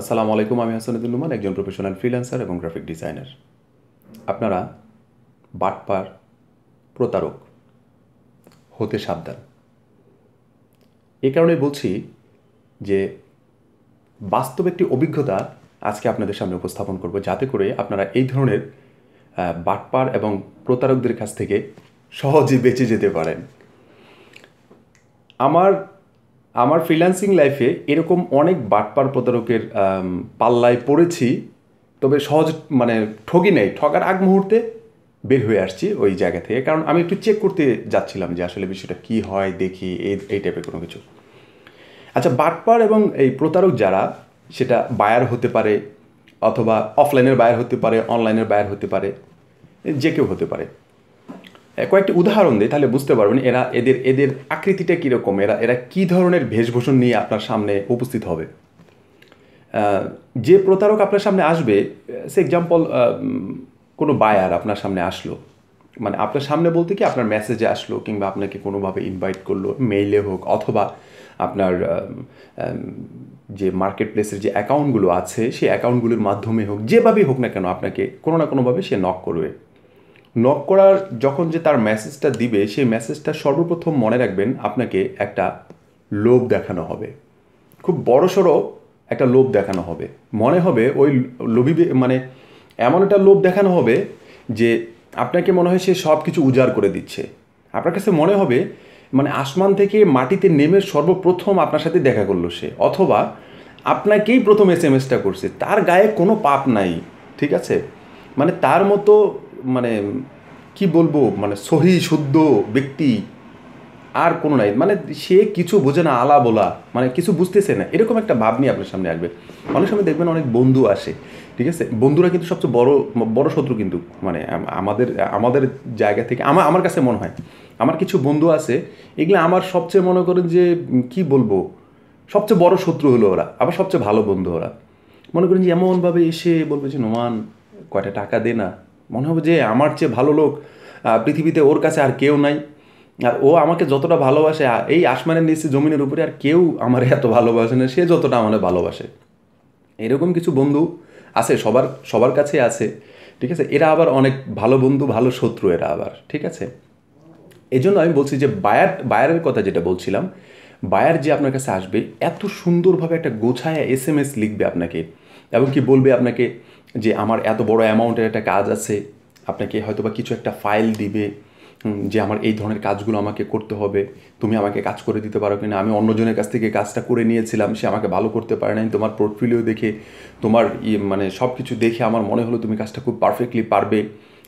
আসসালামু আলাইকুম আমি হাসানুদ্দিন লুমান একজন প্রফেশনাল ফ্রিল্যান্সার এবং গ্রাফিক ডিজাইনার আপনারা বাটপার প্রতারক হতে সাবধান এ কারণে বলছি যে বাস্তব একটি অভিজ্ঞতা আজকে আপনাদের সামনে উপস্থাপন করব যাতে করে আপনারা এই ধরনের বাটপার এবং প্রতারকদের কাছ থেকে সহজে বেঁচে যেতে পারেন আমার আমার ফ্রিল্যান্সিং লাইফে এরকম অনেক বাটপার প্রতারকের পাল্লায় পড়েছি তবে সহজ মানে ঠগি নেই ঠগার আগ মুহূর্তে বের হয়ে আসছি ওই জায়গা থেকে কারণ আমি একটু চেক করতে যাচ্ছিলাম যে আসলে বিষয়টা কী হয় দেখি এই এই টাইপের কোনো কিছু আচ্ছা বাটপার এবং এই প্রতারক যারা সেটা বায়ার হতে পারে অথবা অফলাইনের বায়ার হতে পারে অনলাইনের বায়ার হতে পারে যে কেউ হতে পারে কয়েকটি উদাহরণ দিই তাহলে বুঝতে পারবেন এরা এদের এদের আকৃতিটা কীরকম এরা এরা কী ধরনের বেশভূষণ নিয়ে আপনার সামনে উপস্থিত হবে যে প্রতারক আপনার সামনে আসবে সে এক্সাম্পল কোনো বায়ার আপনার সামনে আসলো মানে আপনার সামনে বলতে কি আপনার মেসেজে আসলো কিংবা আপনাকে কোনোভাবে ইনভাইট করলো মেইলে হোক অথবা আপনার যে মার্কেট প্লেসের যে অ্যাকাউন্টগুলো আছে সেই অ্যাকাউন্টগুলোর মাধ্যমে হোক যেভাবেই হোক না কেন আপনাকে কোনো না কোনোভাবে সে নক করবে নক করার যখন যে তার মেসেজটা দিবে সেই মেসেজটা সর্বপ্রথম মনে রাখবেন আপনাকে একটা লোভ দেখানো হবে খুব বড়সড় একটা লোভ দেখানো হবে মনে হবে ওই লোভী মানে এমন একটা লোভ দেখানো হবে যে আপনাকে মনে হয় সে সব কিছু উজাড় করে দিচ্ছে আপনার কাছে মনে হবে মানে আসমান থেকে মাটিতে নেমে সর্বপ্রথম আপনার সাথে দেখা করলো সে অথবা আপনাকেই প্রথম এস এম এসটা করছে তার গায়ে কোনো পাপ নাই ঠিক আছে মানে তার মতো মানে কি বলবো মানে সহি শুদ্ধ ব্যক্তি আর কোনো নাই মানে সে কিছু বোঝে না আলা বলা মানে কিছু বুঝতেছে না এরকম একটা ভাব নিয়ে আপনার সামনে আসবে অনেক সময় দেখবেন অনেক বন্ধু আসে ঠিক আছে বন্ধুরা কিন্তু সবচেয়ে বড় বড় শত্রু কিন্তু মানে আমাদের আমাদের জায়গা থেকে আমার আমার কাছে মনে হয় আমার কিছু বন্ধু আছে এগুলো আমার সবচেয়ে মনে করেন যে কি বলবো সবচেয়ে বড় শত্রু হলো ওরা আবার সবচেয়ে ভালো বন্ধু ওরা মনে করেন যে এমনভাবে এসে বলবে যে নোমান কয়টা টাকা দে না মনে হবে যে আমার চেয়ে ভালো লোক পৃথিবীতে ওর কাছে আর কেউ নাই আর ও আমাকে যতটা ভালোবাসে এই আসমানের নিচে জমিনের উপরে আর কেউ আমার এত ভালোবাসে না সে যতটা আমাদের ভালোবাসে এরকম কিছু বন্ধু আছে সবার সবার কাছে আছে ঠিক আছে এরা আবার অনেক ভালো বন্ধু ভালো শত্রু এরা আবার ঠিক আছে এই জন্য আমি বলছি যে বায়ার বায়ারের কথা যেটা বলছিলাম বায়ার যে আপনার কাছে আসবে এত সুন্দরভাবে একটা গোছায় এস এম এস লিখবে আপনাকে এবং কি বলবে আপনাকে যে আমার এত বড় অ্যামাউন্টের একটা কাজ আছে আপনাকে হয়তো বা কিছু একটা ফাইল দিবে যে আমার এই ধরনের কাজগুলো আমাকে করতে হবে তুমি আমাকে কাজ করে দিতে পারো কিনা আমি অন্যজনের কাছ থেকে কাজটা করে নিয়েছিলাম সে আমাকে ভালো করতে পারে নাই তোমার পোর্টফোলিও দেখে তোমার মানে সব কিছু দেখে আমার মনে হলো তুমি কাজটা খুব পারফেক্টলি পারবে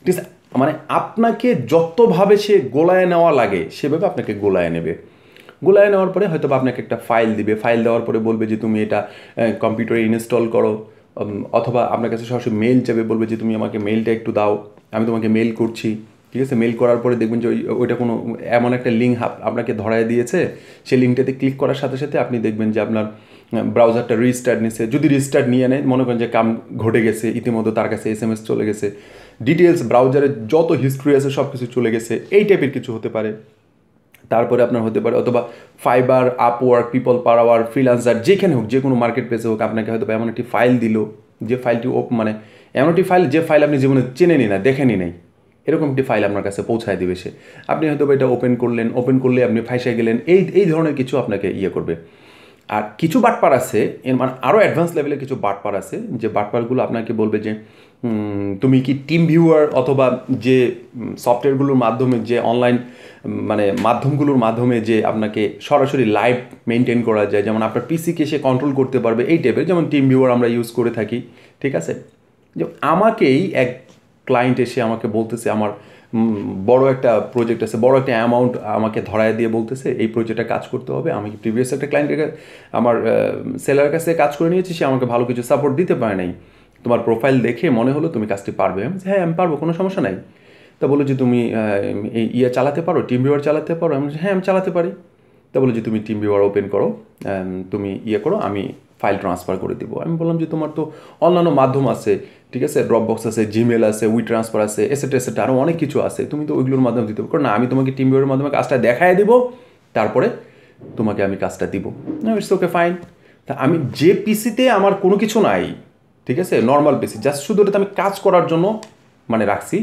ঠিক মানে আপনাকে যতভাবে সে গোলায় নেওয়া লাগে সেভাবে আপনাকে গোলায় নেবে গোলায় নেওয়ার পরে হয়তো আপনাকে একটা ফাইল দিবে ফাইল দেওয়ার পরে বলবে যে তুমি এটা কম্পিউটারে ইনস্টল করো অথবা আপনার কাছে সরাসরি মেল যাবে বলবে যে তুমি আমাকে মেলটা একটু দাও আমি তোমাকে মেল করছি ঠিক আছে মেল করার পরে দেখবেন যে ওইটা কোনো এমন একটা লিঙ্ক আপনাকে ধরায় দিয়েছে সেই লিঙ্কটাতে ক্লিক করার সাথে সাথে আপনি দেখবেন যে আপনার ব্রাউজারটা রিস্টার্ট নিছে যদি রিস্টার্ট নিয়ে নেয় মনে করেন যে কাম ঘটে গেছে ইতিমধ্যে তার কাছে এস এম এস চলে গেছে ডিটেলস ব্রাউজারের যত হিস্ট্রি আছে সব কিছু চলে গেছে এই টাইপের কিছু হতে পারে তারপরে আপনার হতে পারে অথবা Fiverr Upwork PeoplePerHour freelancer যেখানে হোক যে কোনো মার্কেট প্লেসে হোক আপনাকে হয়তো এমন একটি ফাইল দিল যে ফাইলটি ওপ মানে এমন একটি ফাইল যে ফাইল আপনি জীবনে চেনেনি না দেখেনি নাই এরকম একটি ফাইল আপনার কাছে পৌঁছায় দেবে সে আপনি হয়তো এটা ওপেন করলেন ওপেন করলে আপনি ফাঁসে গেলেন এই এই ধরনের কিছু আপনাকে ইয়ে করবে আর কিছু বাটপার আছে এর মানে আরও অ্যাডভান্স লেভেলে কিছু বাটপার আছে যে বাটপারগুলো আপনাকে বলবে যে তুমি কি টিম ভিউয়ার অথবা যে সফটওয়্যারগুলোর মাধ্যমে যে অনলাইন মানে মাধ্যমগুলোর মাধ্যমে যে আপনাকে সরাসরি লাইভ মেনটেন করা যায় যেমন আপনার পিসিকে সে কন্ট্রোল করতে পারবে এই টাইপের যেমন টিম ভিউয়ার আমরা ইউজ করে থাকি ঠিক আছে যে আমাকেই এক ক্লায়েন্ট এসে আমাকে বলতেছে আমার বড় একটা প্রজেক্ট আছে বড় একটা অ্যামাউন্ট আমাকে ধরায় দিয়ে বলতেছে এই প্রজেক্টটা কাজ করতে হবে আমি কি প্রিভিয়াস একটা ক্লায়েন্টের আমার সেলারের কাছে কাজ করে নিয়েছি সে আমাকে ভালো কিছু সাপোর্ট দিতে পারে নাই তোমার প্রোফাইল দেখে মনে হলো তুমি কাজটি পারবে আমি হ্যাঁ আমি পারবো কোনো সমস্যা নাই তা বলো যে তুমি এই ইয়ে চালাতে পারো টিম ভিউয়ার চালাতে পারো আমি হ্যাঁ আমি চালাতে পারি তা বলো যে তুমি টিম ভিউয়ার ওপেন করো তুমি ইয়ে করো আমি ফাইল ট্রান্সফার করে দিব আমি বললাম যে তোমার তো অন্যান্য মাধ্যম আছে ঠিক আছে ড্রপ বক্স আছে জিমেল আছে উই ট্রান্সফার আছে এসেট্রা এসেট্রা আরও অনেক কিছু আছে তুমি তো ওইগুলোর মাধ্যমে দিতে পারো না আমি তোমাকে টিম ভিউয়ের মাধ্যমে কাজটা দেখাই দিব তারপরে তোমাকে আমি কাজটা দিব ইটস ওকে ফাইন তা আমি যে পিসিতে আমার কোনো কিছু নাই ঠিক আছে নর্মাল পিসি জাস্ট শুধু ওটাতে আমি কাজ করার জন্য মানে রাখছি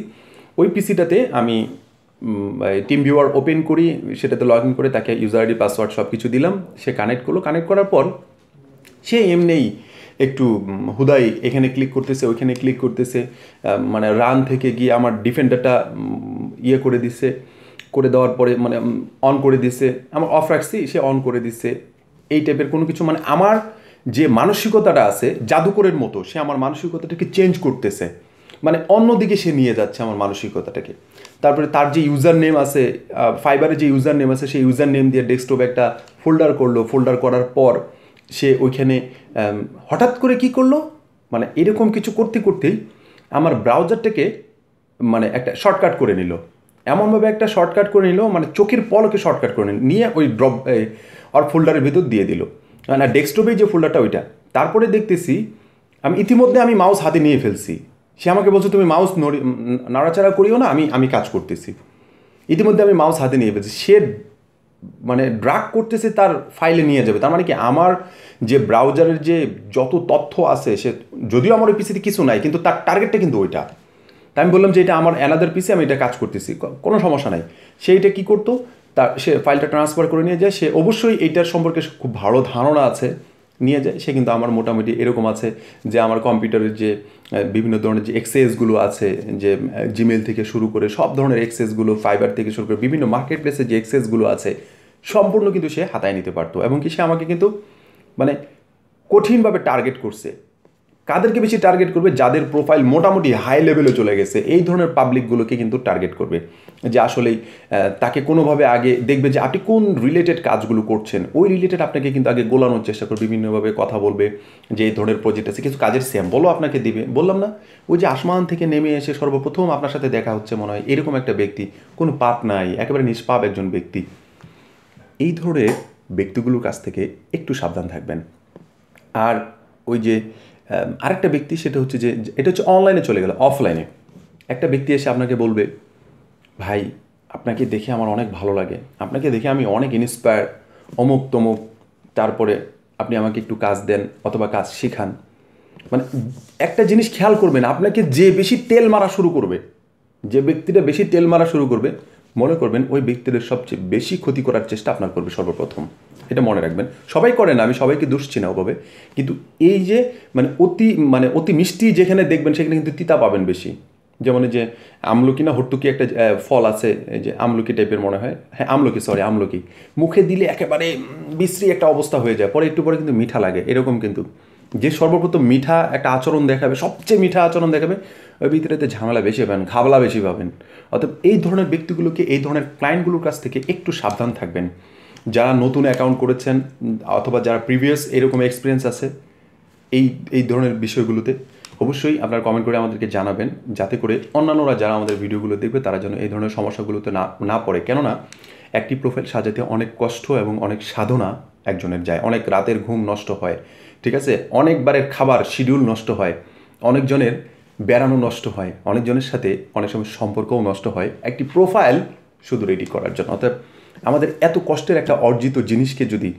ওই পিসিটাতে আমি টিম ভিউয়ার ওপেন করি সেটাতে লগ ইন করে তাকে ইউজার আইডি পাসওয়ার্ড সব কিছু দিলাম সে কানেক্ট করলো কানেক্ট করার পর সে এমনিই একটু হুদাই এখানে ক্লিক করতেছে ওইখানে ক্লিক করতেছে মানে রান থেকে গিয়ে আমার ডিফেন্ডারটা ইয়ে করে দিছে করে দেওয়ার পরে মানে অন করে দিছে আমার অফ রাখছি সে অন করে দিছে এই টাইপের কোনো কিছু মানে আমার যে মানসিকতাটা আছে জাদুকরের মতো সে আমার মানসিকতাটাকে চেঞ্জ করতেছে মানে অন্যদিকে সে নিয়ে যাচ্ছে আমার মানসিকতাটাকে তারপরে তার যে ইউজার নেম আছে ফাইবারের যে ইউজার নেম আছে সেই ইউজার নেম দিয়ে ডেস্কটপ একটা ফোল্ডার করলো ফোল্ডার করার পর সে ওইখানে হঠাৎ করে কি করলো মানে এরকম কিছু করতে করতেই আমার ব্রাউজারটাকে মানে একটা শর্টকাট করে নিল এমনভাবে একটা শর্টকাট করে নিল মানে চোখের পলকে শর্টকাট করে নিল নিয়ে ওই ড্রপ আর ফোল্ডারের ভিতর দিয়ে দিল না ডেস্কটপে যে ফোল্ডারটা ওইটা তারপরে দেখতেছি আমি ইতিমধ্যে আমি মাউস হাতে নিয়ে ফেলছি সে আমাকে বলছে তুমি মাউস নড়ি নাড়াচাড়া করিও না আমি আমি কাজ করতেছি ইতিমধ্যে আমি মাউস হাতে নিয়ে ফেলছি সে মানে ড্রাগ করতেছে তার ফাইলে নিয়ে যাবে তার মানে কি আমার যে ব্রাউজারের যে যত তথ্য আছে সে যদিও আমার ওই পিসিতে কিছু নাই কিন্তু তার টার্গেটটা কিন্তু ওইটা তাই আমি বললাম যে এটা আমার অ্যানাদার পিসে আমি এটা কাজ করতেছি কোনো সমস্যা নাই সে এটা কী করতো তার সে ফাইলটা ট্রান্সফার করে নিয়ে যায় সে অবশ্যই এইটার সম্পর্কে খুব ভালো ধারণা আছে নিয়ে যায় সে কিন্তু আমার মোটামুটি এরকম আছে যে আমার কম্পিউটারের যে বিভিন্ন ধরনের যে এক্সেসগুলো আছে যে জিমেল থেকে শুরু করে সব ধরনের এক্সেসগুলো ফাইবার থেকে শুরু করে বিভিন্ন মার্কেট প্লেসের যে এক্সেসগুলো আছে সম্পূর্ণ কিন্তু সে হাতায় নিতে পারতো এবং কি সে আমাকে কিন্তু মানে কঠিনভাবে টার্গেট করছে কাদেরকে বেশি টার্গেট করবে যাদের প্রোফাইল মোটামুটি হাই লেভেলে চলে গেছে এই ধরনের পাবলিকগুলোকে কিন্তু টার্গেট করবে যে আসলেই তাকে কোনোভাবে আগে দেখবে যে আপনি কোন রিলেটেড কাজগুলো করছেন ওই রিলেটেড আপনাকে কিন্তু আগে গোলানোর চেষ্টা করবে বিভিন্নভাবে কথা বলবে যে এই ধরনের প্রজেক্ট আছে কিছু কাজের স্যাম্পলও আপনাকে দিবে বললাম না ওই যে আসমান থেকে নেমে এসে সর্বপ্রথম আপনার সাথে দেখা হচ্ছে মনে হয় এরকম একটা ব্যক্তি কোনো পাপ নাই একেবারে নিষ্পাপ একজন ব্যক্তি এই ধরনের ব্যক্তিগুলোর কাছ থেকে একটু সাবধান থাকবেন আর ওই যে আরেকটা ব্যক্তি সেটা হচ্ছে যে এটা হচ্ছে অনলাইনে চলে গেল অফলাইনে একটা ব্যক্তি এসে আপনাকে বলবে ভাই আপনাকে দেখে আমার অনেক ভালো লাগে আপনাকে দেখে আমি অনেক ইন্সপায়ার অমুক তমুক তারপরে আপনি আমাকে একটু কাজ দেন অথবা কাজ শেখান মানে একটা জিনিস খেয়াল করবেন আপনাকে যে বেশি তেল মারা শুরু করবে যে ব্যক্তিটা বেশি তেল মারা শুরু করবে মনে করবেন ওই ব্যক্তিদের সবচেয়ে বেশি ক্ষতি করার চেষ্টা আপনার করবে সর্বপ্রথম এটা মনে রাখবেন সবাই করে না আমি সবাইকে দুষছি না ওভাবে কিন্তু এই যে মানে অতি মানে অতি মিষ্টি যেখানে দেখবেন সেখানে কিন্তু তিতা পাবেন বেশি যেমন যে আমলকি না হট্টুকি একটা ফল আছে যে আমলকি টাইপের মনে হয় হ্যাঁ আমলকি সরি আমলকি মুখে দিলে একেবারে বিশ্রী একটা অবস্থা হয়ে যায় পরে একটু পরে কিন্তু মিঠা লাগে এরকম কিন্তু যে সর্বপ্রথম মিঠা একটা আচরণ দেখাবে সবচেয়ে মিঠা আচরণ দেখাবে ওই ভিতরেতে ঝামেলা বেশি পাবেন ঘাবলা বেশি পাবেন অর্থাৎ এই ধরনের ব্যক্তিগুলোকে এই ধরনের ক্লায়েন্টগুলোর কাছ থেকে একটু সাবধান থাকবেন যারা নতুন অ্যাকাউন্ট করেছেন অথবা যারা প্রিভিয়াস এরকম এক্সপিরিয়েন্স আছে এই এই ধরনের বিষয়গুলোতে অবশ্যই আপনারা কমেন্ট করে আমাদেরকে জানাবেন যাতে করে অন্যান্যরা যারা আমাদের ভিডিওগুলো দেখবে তারা যেন এই ধরনের সমস্যাগুলোতে না না পড়ে কেননা একটি প্রোফাইল সাজাতে অনেক কষ্ট এবং অনেক সাধনা একজনের যায় অনেক রাতের ঘুম নষ্ট হয় ঠিক আছে অনেকবারের খাবার শিডিউল নষ্ট হয় অনেকজনের বেড়ানো নষ্ট হয় অনেকজনের সাথে অনেক সময় সম্পর্কও নষ্ট হয় একটি প্রোফাইল শুধু রেডি করার জন্য অর্থাৎ আমাদের এত কষ্টের একটা অর্জিত জিনিসকে যদি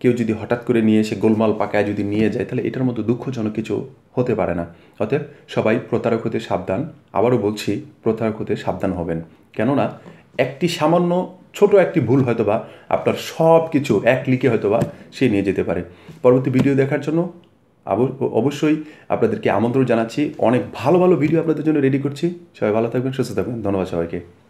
কেউ যদি হঠাৎ করে নিয়ে এসে গোলমাল পাকায় যদি নিয়ে যায় তাহলে এটার মতো দুঃখজনক কিছু হতে পারে না অর্থাৎ সবাই প্রতারক হতে সাবধান আবারও বলছি প্রতারক হতে সাবধান হবেন কেননা একটি সামান্য ছোট একটি ভুল হয়তোবা আপনার সব কিছু এক লিখে হয়তো বা সে নিয়ে যেতে পারে পরবর্তী ভিডিও দেখার জন্য অবশ্যই আপনাদেরকে আমন্ত্রণ জানাচ্ছি অনেক ভালো ভালো ভিডিও আপনাদের জন্য রেডি করছি সবাই ভালো থাকবেন সুস্থ থাকবেন ধন্যবাদ সবাইকে